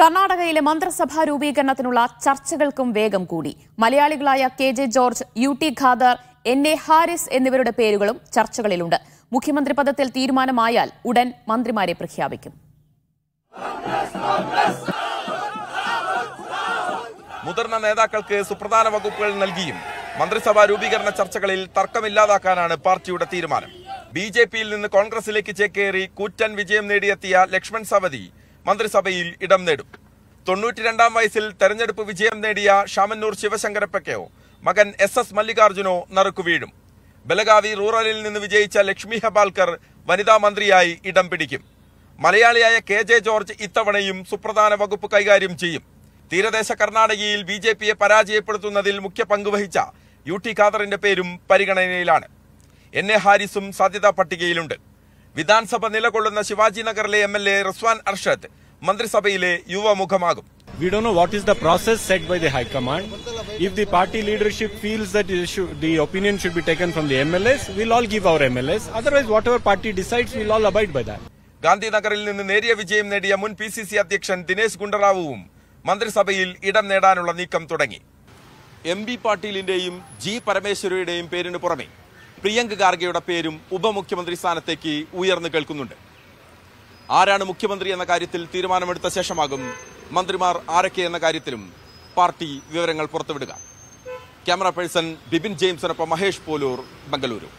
കർണാടകയിലെ മന്ത്രിസഭാ രൂപീകരണത്തിനുള്ള ചർച്ചകൾക്കും വേഗം കൂടി മലയാളികളായ K J George U T Khader N A Haris എന്നിവരുടെ പേരുകളും ചർച്ചകളിലുണ്ട് മുഖ്യമന്ത്രി പദത്തിൽ തീരുമാനമായാൽ ഉടൻ മന്ത്രിമാരെ പ്രഖ്യാപിക്കും മുതിർന്ന നേതാക്കൾക്ക് സുപ്രധാന വകുപ്പുകൾ നൽകിയും മന്ത്രിസഭാ രൂപീകരണ ചർച്ചകളിൽ തർക്കമില്ലാതാക്കാനാണ് പാർട്ടിയുടെ തീരുമാനം ബി ജെ പിയിൽ നിന്ന് കോൺഗ്രസിലേക്ക് ചേക്കേറി കൂറ്റൻ വിജയം നേടിയെത്തിയ ലക്ഷ്മൺ സവതി മന്ത്രിസഭയിൽ ഇടം നേടും തൊണ്ണൂറ്റിരണ്ടാം വയസ്സിൽ തെരഞ്ഞെടുപ്പ് വിജയം നേടിയ ഷാമന്നൂർ ശിവശങ്കരപ്പക്കയോ മകൻ എസ് എസ് മല്ലികാർജുനോ നറുക്കു വീഴും ബലഗാവി റൂറലിൽ നിന്ന് വിജയിച്ച ലക്ഷ്മി ഹബാൽക്കർ വനിതാ മന്ത്രിയായി ഇടം പിടിക്കും മലയാളിയായ കെ ജെ ജോർജ് ഇത്തവണയും സുപ്രധാന വകുപ്പ് കൈകാര്യം ചെയ്യും തീരദേശ കർണാടകയിൽ ബി ജെ പിയെ പരാജയപ്പെടുത്തുന്നതിൽ മുഖ്യ പങ്കുവഹിച്ച യു ടി ഖാദറിന്റെ പേരും പരിഗണനയിലാണ് എൻ എ ഹാരിസും സാധ്യതാ പട്ടികയിലുണ്ട് വിധാൻസഭ നിലകൊള്ളുന്ന ശിവാജി നഗറിലെ M L A Rizwan Arshad മന്ത്രിസഭയിലെ യുവമുഖമാകും We don't know what is the process set by the High Command. If the party leadership feels that should, the opinion should be taken from the MLS, we'll all give our MLS. Otherwise, whatever party decides, we'll all abide by that. ഗാന്ധിനഗറിൽ നിന്ന് നേരിയ വിജയം നേടിയ മുൻ P C C അധ്യക്ഷൻ ദിനേശ് ഗുണ്ടറാവുവും മന്ത്രിസഭയിൽ ഇടം നേടാനുള്ള നീക്കം തുടങ്ങി എം ബി പാട്ടീലിന്റെയും ജി പരമേശ്വരയുടെയും പേരിന് പുറമെ പ്രിയങ്ക് ഖാർഗെയുടെ പേരും ഉപമുഖ്യമന്ത്രി സ്ഥാനത്തേക്ക് ഉയർന്നു കേൾക്കുന്നുണ്ട് ആരാണ് മുഖ്യമന്ത്രി എന്ന കാര്യത്തിൽ തീരുമാനമെടുത്ത ശേഷമാകും മന്ത്രിമാർ ആരൊക്കെ എന്ന കാര്യത്തിലും പാർട്ടി വിവരങ്ങൾ പുറത്തുവിടുക ക്യാമറ പേഴ്സൺ ബിബിൻ ജെയിംസിനൊപ്പം മഹേഷ് പോലൂർ ബംഗളൂരു